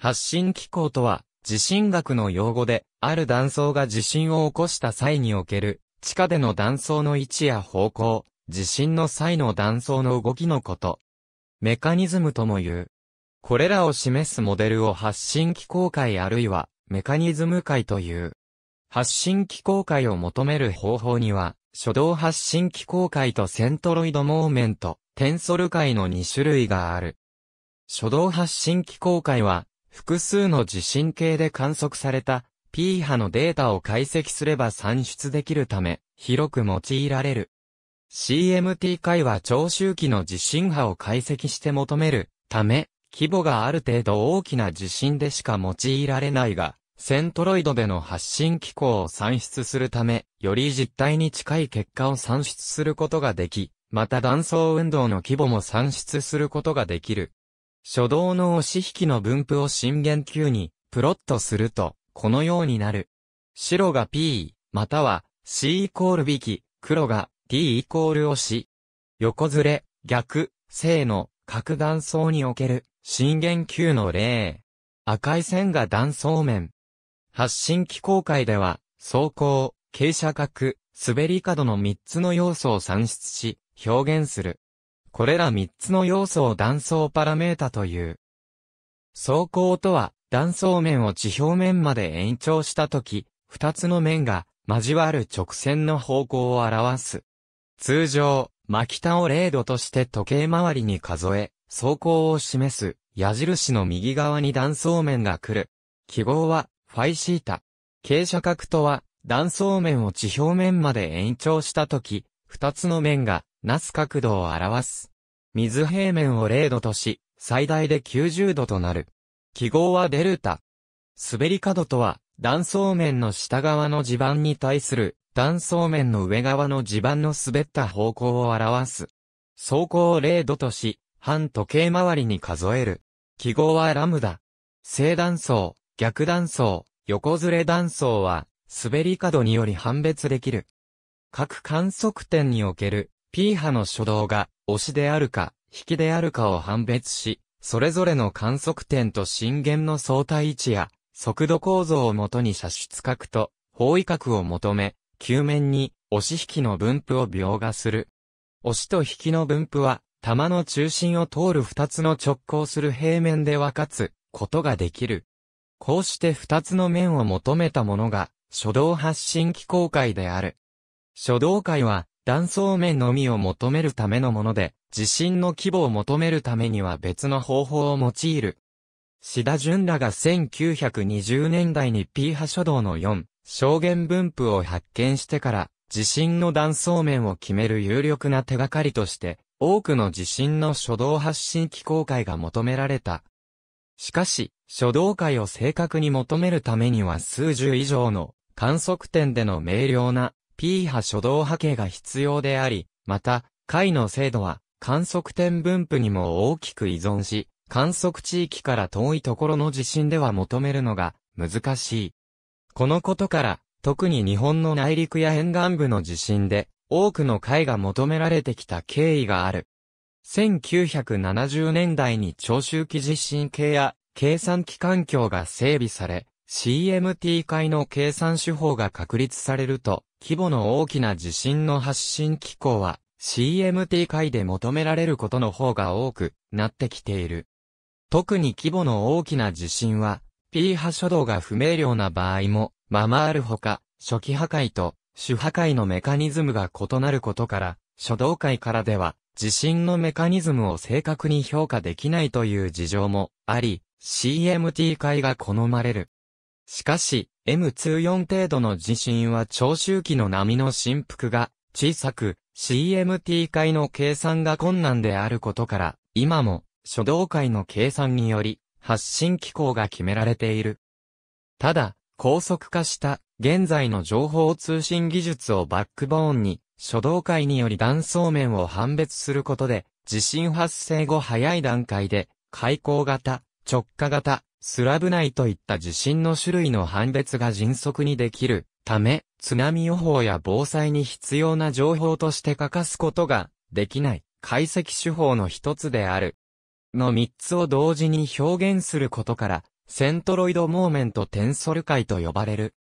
発震機構とは、地震学の用語で、ある断層が地震を起こした際における、地下での断層の位置や方向、地震の際の断層の動きのこと。メカニズムとも言う。これらを示すモデルを発信機構界あるいは、メカニズム界という。発信機構界を求める方法には、初動発信機構界とセントロイドモーメント、テンソル界の2種類がある。初動発信機構界は、複数の地震計で観測された P 波のデータを解析すれば算出できるため、広く用いられる。CMT 界は長周期の地震波を解析して求めるため、規模がある程度大きな地震でしか用いられないが、セントロイドでの発信機構を算出するため、より実態に近い結果を算出することができ、また断層運動の規模も算出することができる。初動の押し引きの分布を震源球にプロットすると、このようになる。白が P、または C イコール引き、黒が D イコール押し。横ずれ、逆、正の各断層における震源球の例。赤い線が断層面。発信機構界では、走行、傾斜角、滑り角の3つの要素を算出し、表現する。これら3つの要素を断層パラメータという。走行とは、断層面を地表面まで延長したとき、2つの面が交わる直線の方向を表す。通常、巻き田を0度として時計回りに数え、走行を示す矢印の右側に断層面が来る。記号は、ファイシータ。傾斜角とは、断層面を地表面まで延長したとき、二つの面がなす角度を表す。水平面を0度とし、最大で90度となる。記号はデルタ。滑り角とは、断層面の下側の地盤に対する、断層面の上側の地盤の滑った方向を表す。走行を0度とし、半時計回りに数える。記号はラムダ。正断層、逆断層、横ずれ断層は、滑り角により判別できる。各観測点における P 波の初動が、押しであるか、引きであるかを判別し、それぞれの観測点と震源の相対位置や、速度構造をもとに射出角と、方位角を求め、球面に、押し引きの分布を描画する。押しと引きの分布は、玉の中心を通る二つの直交する平面で分かつ、ことができる。こうして二つの面を求めたものが、初動発信機構界である。初動界は、断層面のみを求めるためのもので、地震の規模を求めるためには別の方法を用いる。志田淳らが1920年代に P 波書道の4、証言分布を発見してから、地震の断層面を決める有力な手がかりとして、多くの地震の書道発信機構会が求められた。しかし、書道会を正確に求めるためには数十以上の観測点での明瞭な P 波初動波形が必要であり、また、回の精度は観測点分布にも大きく依存し、観測地域から遠いところの地震では求めるのが難しい。このことから、特に日本の内陸や沿岸部の地震で、多くの回が求められてきた経緯がある。1970年代に長周期地震計や計算機環境が整備され、CMT 回の計算手法が確立されると、規模の大きな地震の発信機構は CMT 界で求められることの方が多くなってきている。特に規模の大きな地震は P 波初動が不明瞭な場合もままあるほか初期破壊と主破壊のメカニズムが異なることから初動界からでは地震のメカニズムを正確に評価できないという事情もあり、CMT 会が好まれる。しかし、M24 程度の地震は長周期の波の振幅が小さく、CMT 界の計算が困難であることから、今も、初動界の計算により、発信機構が決められている。ただ、高速化した現在の情報通信技術をバックボーンに、初動界により断層面を判別することで、地震発生後早い段階で、開口型、直下型、スラブ内といった地震の種類の判別が迅速にできるため、津波予報や防災に必要な情報として欠かすことができない解析手法の一つである。の三つを同時に表現することから、セントロイドモーメントテンソル解と呼ばれる。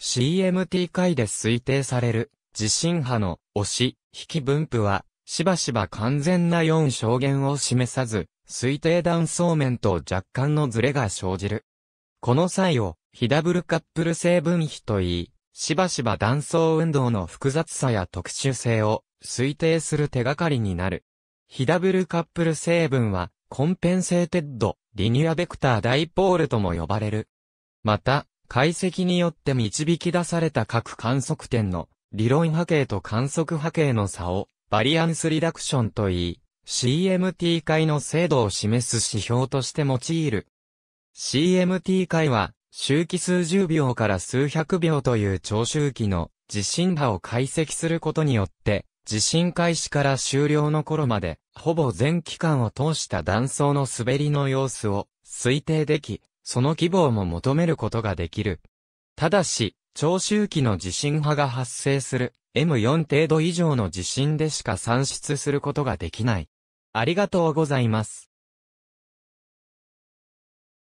CMT 解で推定される地震波の押し、引き分布は、しばしば完全な4証言を示さず、推定断層面と若干のズレが生じる。この際を、非ダブルカップル性分比といい、しばしば断層運動の複雑さや特殊性を推定する手がかりになる。非ダブルカップル成分は、コンペンセーテッド、リニアベクターダイポールとも呼ばれる。また、解析によって導き出された各観測点の理論波形と観測波形の差をバリアンスリダクションといい、CMT 解の精度を示す指標として用いる。CMT 解は、周期数十秒から数百秒という長周期の地震波を解析することによって、地震開始から終了の頃まで、ほぼ全期間を通した断層の滑りの様子を推定でき、その規模も求めることができる。ただし、長周期の地震波が発生する M4 程度以上の地震でしか算出することができない。ありがとうございます。